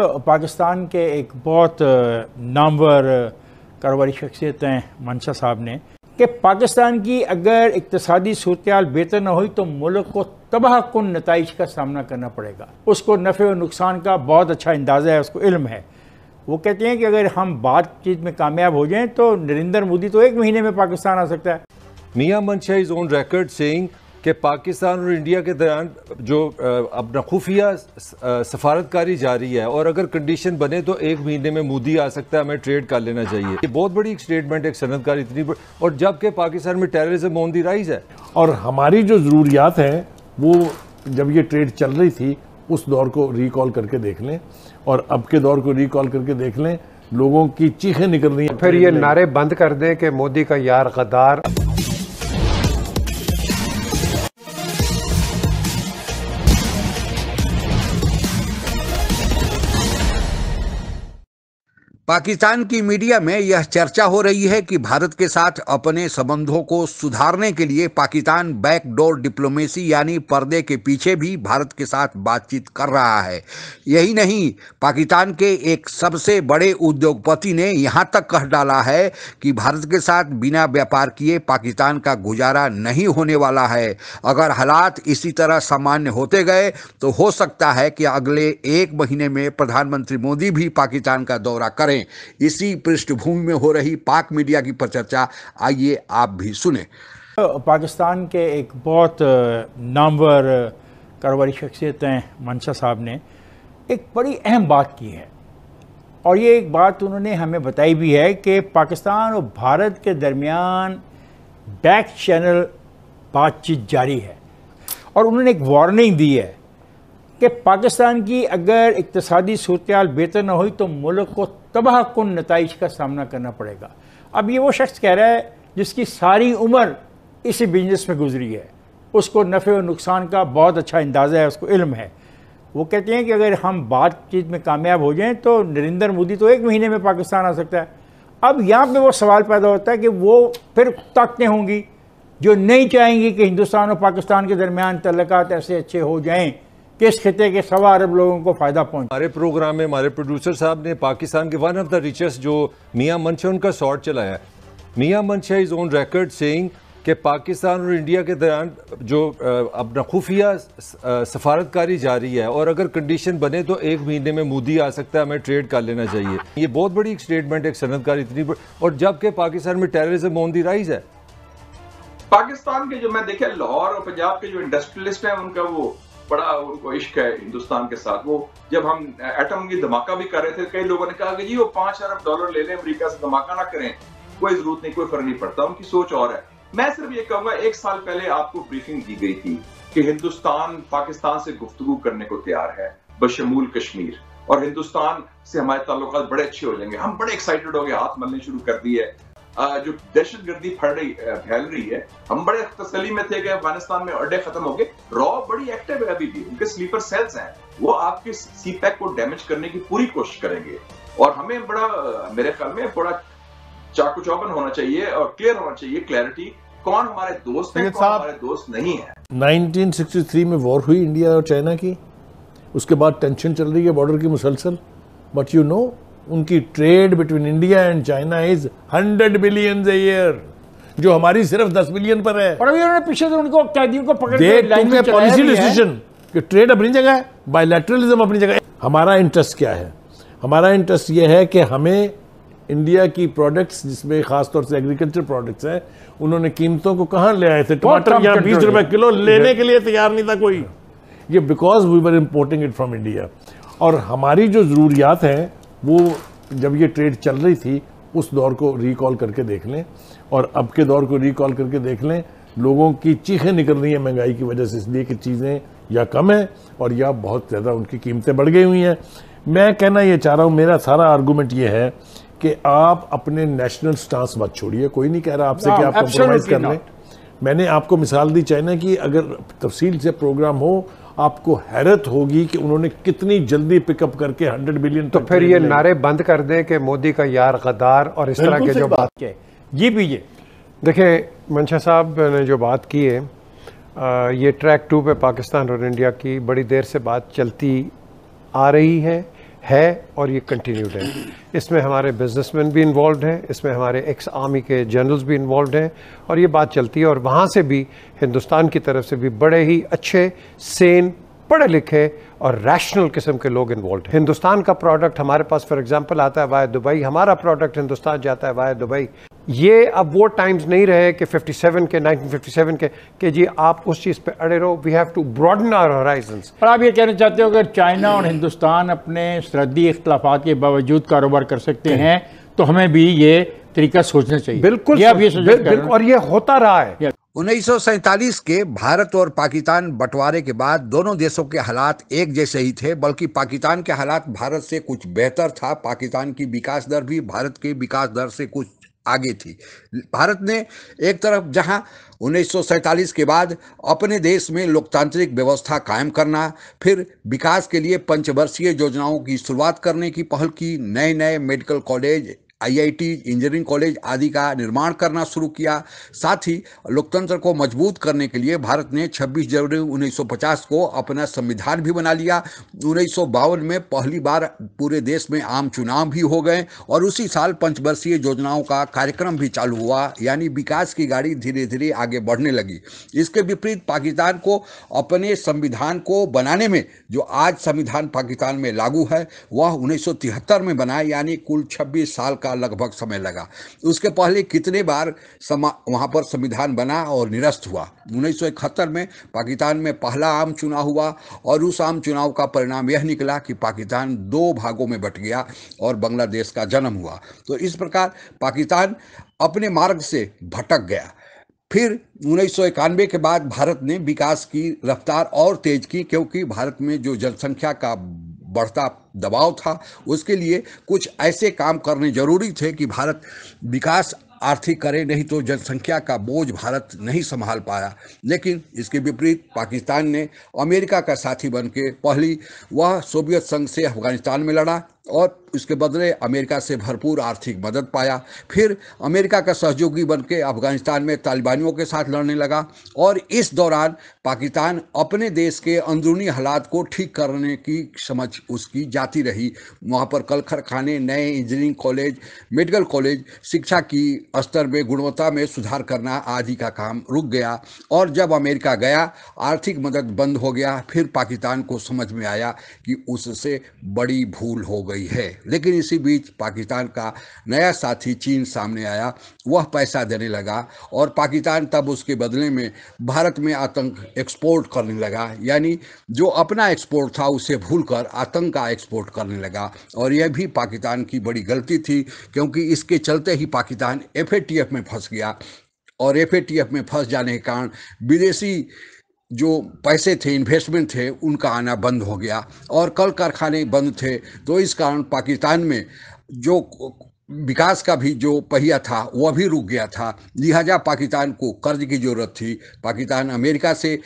पाकिस्तान के एक बहुत नामवर कारोबारी शख्सियत हैं मनसा साहब ने कि पाकिस्तान की अगर इकतसादी सूरत बेहतर न हुई तो मुल्क को तबाह कन नतज का सामना करना पड़ेगा उसको नफ़े और नुकसान का बहुत अच्छा अंदाज़ा है उसको इल्म है वो कहते हैं कि अगर हम बातचीत में कामयाब हो जाएं तो नरेंद्र मोदी तो एक महीने में पाकिस्तान आ सकता है मियाँ मनशा इज़ ऑन रेकर्ड सेइंग कि पाकिस्तान और इंडिया के दरमियान जो अपना खुफिया सफारतकारी जारी है और अगर कंडीशन बने तो एक महीने में मोदी आ सकता है हमें ट्रेड कर लेना चाहिए ये बहुत बड़ी एक स्टेटमेंट एक सनतकार इतनी और जबकि पाकिस्तान में टेररिज्म ऑन दी राइज है और हमारी जो ज़रूरियात हैं वो जब ये ट्रेड चल रही थी उस दौर को रिकॉल करके देख लें और अब के दौर को रिकॉल करके देख लें लोगों की चीखें निकल रही हैं फिर ये नारे बंद कर दें कि मोदी का यार गदार पाकिस्तान की मीडिया में यह चर्चा हो रही है कि भारत के साथ अपने संबंधों को सुधारने के लिए पाकिस्तान बैकडोर डिप्लोमेसी यानी पर्दे के पीछे भी भारत के साथ बातचीत कर रहा है यही नहीं पाकिस्तान के एक सबसे बड़े उद्योगपति ने यहाँ तक कह डाला है कि भारत के साथ बिना व्यापार किए पाकिस्तान का गुजारा नहीं होने वाला है अगर हालात इसी तरह सामान्य होते गए तो हो सकता है कि अगले एक महीने में प्रधानमंत्री मोदी भी पाकिस्तान का दौरा करें करें इसी पृष्ठभूमि में हो रही पाक मीडिया की परिचर्चा आइए आप भी सुने पाकिस्तान के एक बहुत नामवर कारोबारी शख्सियत हैं मनसा साहब ने एक बड़ी अहम बात की है और ये एक बात उन्होंने हमें बताई भी है कि पाकिस्तान और भारत के दरमियान बैक चैनल बातचीत जारी है और उन्होंने एक वार्निंग दी है कि पाकिस्तान की अगर इकतसादी सूरत बेहतर न हुई तो मुल्क को तबाह कन नतज का सामना करना पड़ेगा अब ये वो शख्स कह रहा है जिसकी सारी उम्र इसी बिजनेस में गुजरी है उसको नफ़े और नुकसान का बहुत अच्छा अंदाज़ा है उसको इल्म है वो कहते हैं कि अगर हम बातचीत में कामयाब हो जाएं तो नरेंद्र मोदी तो एक महीने में पाकिस्तान आ सकता है अब यहाँ पे वो सवाल पैदा होता है कि वो फिर ताकतें होंगी जो नहीं चाहेंगी कि हिंदुस्तान और पाकिस्तान के दरमियान तल्लत ऐसे अच्छे हो जाएँ किस खिते के सवा अरब लोगों को फ़ायदा पहुंच हमारे प्रोग्राम में हमारे प्रोड्यूसर साहब ने पाकिस्तान के वन ऑफ द रिचेस्ट जो मियाँ मंशा उनका शॉर्ट चलाया मियाँ मंशा इज़ ऑन रेकर्ड सेइंग कि पाकिस्तान और इंडिया के दौरान जो अपना खुफिया सफारतकारी जारी है और अगर कंडीशन बने तो एक महीने में मोदी आ सकता है हमें ट्रेड कर लेना चाहिए ये बहुत बड़ी एक स्टेटमेंट एक सनतकार इतनी और जबकि पाकिस्तान में टेररिज्म ऑन दी राइज है पाकिस्तान के जो मैं देखे लाहौर और पंजाब के जो इंडस्ट्रियलिस्ट हैं उनका वो बड़ा उनको इश्क है हिंदुस्तान के साथ वो जब हम एटम की धमाका भी कर रहे थे कई लोगों ने कहा कि जी वो पांच अरब डॉलर ले लें अमरीका से धमाका ना करें कोई जरूरत नहीं कोई फर्क नहीं पड़ता उनकी सोच और है मैं सिर्फ ये कहूंगा एक साल पहले आपको ब्रीफिंग दी गई थी कि हिंदुस्तान पाकिस्तान से गुफ्तगु करने को तैयार है बशमूल कश्मीर और हिंदुस्तान से हमारे ताल्लुक बड़े अच्छे हो जाएंगे हम बड़े एक्साइटेड हो गए हाथ मलने शुरू कर दिए जो दहशतगर्दी फैल रही फैल रही है हम बड़े तसली में थे कि अफगानिस्तान में अड्डे खत्म हो गए रॉ बड़ी एक्टिव है अभी भी उनके स्लीपर सेल्स हैं वो आपके सी पैक को डैमेज करने की पूरी कोशिश करेंगे और हमें बड़ा मेरे ख्याल में बड़ा चाकू चौबन होना चाहिए और क्लियर होना चाहिए क्लैरिटी कौन हमारे दोस्त है कौन हमारे दोस्त नहीं है नाइनटीन में वॉर हुई इंडिया और चाइना की उसके बाद टेंशन चल रही है बॉर्डर की मुसलसल बट यू नो उनकी trade between India and China is hundred billion a year जो हमारी सिर्फ दस बिलियन पर है और अभी उन्होंने पीछे से उनको कैदियों को पकड़ पॉलिसी डिसीजन कि ट्रेड अपनी जगह है बायोलेट्रलिज्म अपनी जगह हमारा इंटरेस्ट क्या है हमारा इंटरेस्ट यह है कि हमें इंडिया की प्रोडक्ट्स जिसमें खासतौर से एग्रीकल्चर प्रोडक्ट्स हैं उन्होंने कीमतों को कहाँ ले आए थे टमाटर यहाँ बीस रुपए किलो लेने के लिए तैयार नहीं था कोई ये because we were importing it from India और हमारी जो ज़रूरियात हैं वो जब ये ट्रेड चल रही थी उस दौर को रिकॉल करके देख लें और अब के दौर को रिकॉल करके देख लें लोगों की चीखें निकल रही हैं महंगाई की वजह से इसलिए कि चीज़ें या कम हैं और या बहुत ज़्यादा उनकी कीमतें बढ़ गई हुई हैं मैं कहना ये चाह रहा हूँ मेरा सारा आर्गूमेंट ये है कि आप अपने नेशनल स्टांस मत छोड़िए कोई नहीं कह रहा आपसे कि आप कॉम्प्रोमाइज़ कर लें मैंने आपको मिसाल दी चाइना की अगर तफसील से प्रोग्राम हो आपको हैरत होगी कि उन्होंने कितनी जल्दी पिकअप करके 100 बिलियन तो फिर ये नारे बंद कर दें कि मोदी का यार गदार और इस तरह के जो बात है ये भी ये देखें मंशा साहब ने जो बात की है ये ट्रैक टू पे पाकिस्तान और इंडिया की बड़ी देर से बात चलती आ रही है है और ये कंटिन्यूड है इसमें हमारे बिजनेसमैन भी इन्वॉल्व हैं इसमें हमारे एक्स आर्मी के जनरल्स भी इन्वॉल्व हैं और ये बात चलती है और वहाँ से भी हिंदुस्तान की तरफ से भी बड़े ही अच्छे सेन पढ़े लिखे और रैशनल किस्म के लोग इन्वॉल्व हैं हिंदुस्तान का प्रोडक्ट हमारे पास फॉर एग्जांपल आता है वाय दुबई हमारा प्रोडक्ट हिंदुस्तान जाता है वाय दुबई ये अब वो टाइम्स नहीं रहे कि 57 के 1957 के कि जी आप उस चीज़ पे अड़े रहो we have to broaden our horizons पर आप ये कहना चाहते हो अगर चाइना और हिंदुस्तान अपने सरहदी इख्तलाफा के बावजूद कारोबार कर सकते हैं तो हमें भी ये तरीका सोचना चाहिए बिल्कुल ये आप ये बिल, बिल, और ये होता रहा है उन्नीस के भारत और पाकिस्तान बंटवारे के बाद दोनों देशों के हालात एक जैसे ही थे बल्कि पाकिस्तान के हालात भारत से कुछ बेहतर था पाकिस्तान की विकास दर भी भारत के विकास दर से कुछ आगे थी भारत ने एक तरफ जहां उन्नीस के बाद अपने देश में लोकतांत्रिक व्यवस्था कायम करना फिर विकास के लिए पंचवर्षीय योजनाओं की शुरुआत करने की पहल की नए नए medical college IIT engineering college आदि का निर्माण करना शुरू किया साथ ही लोकतंत्र को मजबूत करने के लिए भारत ने 26 जनवरी 1950 को अपना संविधान भी बना लिया उन्नीस में पहली बार पूरे देश में आम चुनाव भी हो गए और उसी साल पंचवर्षीय योजनाओं का कार्यक्रम भी चालू हुआ यानी विकास की गाड़ी धीरे धीरे आगे बढ़ने लगी इसके विपरीत पाकिस्तान को अपने संविधान को बनाने में जो आज संविधान पाकिस्तान में लागू है वह उन्नीस में बना यानी कुल छब्बीस साल का का लगभग समय लगा उसके पहले कितने बार समा वहाँ पर संविधान बना और निरस्त हुआ उन्नीस में पाकिस्तान में पहला आम चुनाव हुआ और उस आम चुनाव का परिणाम यह निकला कि पाकिस्तान दो भागों में बट गया और बांग्लादेश का जन्म हुआ तो इस प्रकार पाकिस्तान अपने मार्ग से भटक गया फिर उन्नीस के बाद भारत ने विकास की रफ्तार और तेज की क्योंकि भारत में जो जनसंख्या का बढ़ता दबाव था उसके लिए कुछ ऐसे काम करने जरूरी थे कि भारत विकास आर्थिक करे नहीं तो जनसंख्या का बोझ भारत नहीं संभाल पाया लेकिन इसके विपरीत पाकिस्तान ने अमेरिका का साथी बन के पहली वह सोवियत संघ से अफगानिस्तान में लड़ा और इसके बदले अमेरिका से भरपूर आर्थिक मदद पाया फिर अमेरिका का सहयोगी बन के अफगानिस्तान में तालिबानियों के साथ लड़ने लगा और इस दौरान पाकिस्तान अपने देश के अंदरूनी हालात को ठीक करने की समझ उसकी जाती रही वहाँ पर कल कारखाने नए इंजीनियरिंग कॉलेज मेडिकल कॉलेज शिक्षा की स्तर में गुणवत्ता में सुधार करना आदि का काम रुक गया और जब अमेरिका गया आर्थिक मदद बंद हो गया फिर पाकिस्तान को समझ में आया कि उससे बड़ी भूल हो गई गई है लेकिन इसी बीच पाकिस्तान का नया साथी चीन सामने आया वह पैसा देने लगा और पाकिस्तान तब उसके बदले में भारत में आतंक एक्सपोर्ट करने लगा यानी जो अपना एक्सपोर्ट था उसे भूलकर आतंक का एक्सपोर्ट करने लगा और यह भी पाकिस्तान की बड़ी गलती थी क्योंकि इसके चलते ही पाकिस्तान एफ में फंस गया और एफ में फंस जाने के कारण विदेशी जो पैसे थे इन्वेस्टमेंट थे उनका आना बंद हो गया और कल कारखाने बंद थे तो इस कारण पाकिस्तान में जो विकास का भी जो पहिया था वह भी रुक गया था लिहाजा पाकिस्तान को कर्ज की ज़रूरत थी पाकिस्तान अमेरिका से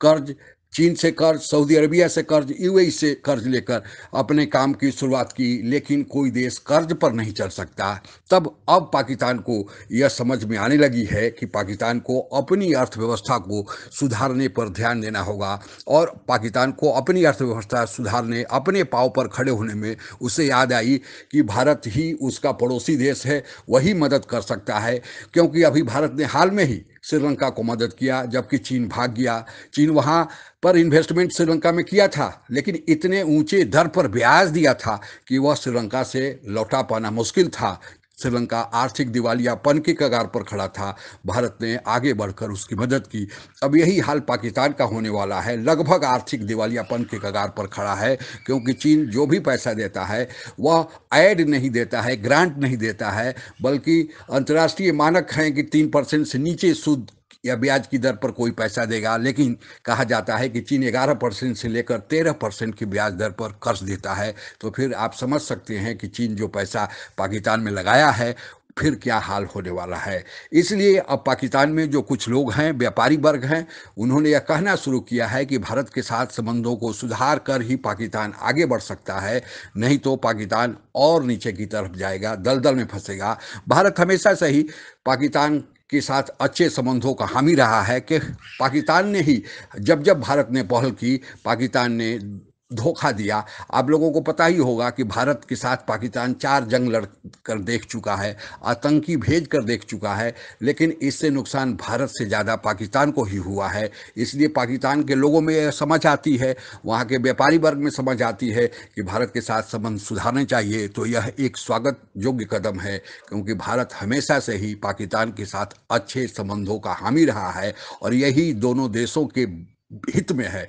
कर्ज चीन से कर्ज सऊदी अरबिया से कर्ज यूएई से कर्ज लेकर अपने काम की शुरुआत की लेकिन कोई देश कर्ज पर नहीं चल सकता तब अब पाकिस्तान को यह समझ में आने लगी है कि पाकिस्तान को अपनी अर्थव्यवस्था को सुधारने पर ध्यान देना होगा और पाकिस्तान को अपनी अर्थव्यवस्था सुधारने अपने पाँव पर खड़े होने में उसे याद आई कि भारत ही उसका पड़ोसी देश है वही मदद कर सकता है क्योंकि अभी भारत ने हाल में ही श्रीलंका को मदद किया जबकि चीन भाग गया चीन वहाँ पर इन्वेस्टमेंट श्रीलंका में किया था लेकिन इतने ऊंचे दर पर ब्याज दिया था कि वह श्रीलंका से लौटा पाना मुश्किल था श्रीलंका आर्थिक दिवालियापन के कगार पर खड़ा था भारत ने आगे बढ़कर उसकी मदद की अब यही हाल पाकिस्तान का होने वाला है लगभग आर्थिक दिवालियापन के कगार पर खड़ा है क्योंकि चीन जो भी पैसा देता है वह ऐड नहीं देता है ग्रांट नहीं देता है बल्कि अंतर्राष्ट्रीय मानक हैं कि तीन परसेंट से नीचे सूद या ब्याज की दर पर कोई पैसा देगा लेकिन कहा जाता है कि चीन ग्यारह परसेंट से लेकर तेरह परसेंट की ब्याज दर पर कर्ज देता है तो फिर आप समझ सकते हैं कि चीन जो पैसा पाकिस्तान में लगाया है फिर क्या हाल होने वाला है इसलिए अब पाकिस्तान में जो कुछ लोग हैं व्यापारी वर्ग हैं उन्होंने यह कहना शुरू किया है कि भारत के साथ संबंधों को सुधार कर ही पाकिस्तान आगे बढ़ सकता है नहीं तो पाकिस्तान और नीचे की तरफ जाएगा दलदल में फंसेगा भारत हमेशा से ही पाकिस्तान के साथ अच्छे संबंधों का हामी रहा है कि पाकिस्तान ने ही जब जब भारत ने पहल की पाकिस्तान ने धोखा दिया आप लोगों को पता ही होगा कि भारत के साथ पाकिस्तान चार जंग लड़ कर देख चुका है आतंकी भेज कर देख चुका है लेकिन इससे नुकसान भारत से ज़्यादा पाकिस्तान को ही हुआ है इसलिए पाकिस्तान के लोगों में यह समझ आती है वहाँ के व्यापारी वर्ग में समझ आती है कि भारत के साथ संबंध सुधारने चाहिए तो यह एक स्वागत योग्य कदम है क्योंकि भारत हमेशा से ही पाकिस्तान के साथ अच्छे संबंधों का हामी रहा है और यही दोनों देशों के हित में है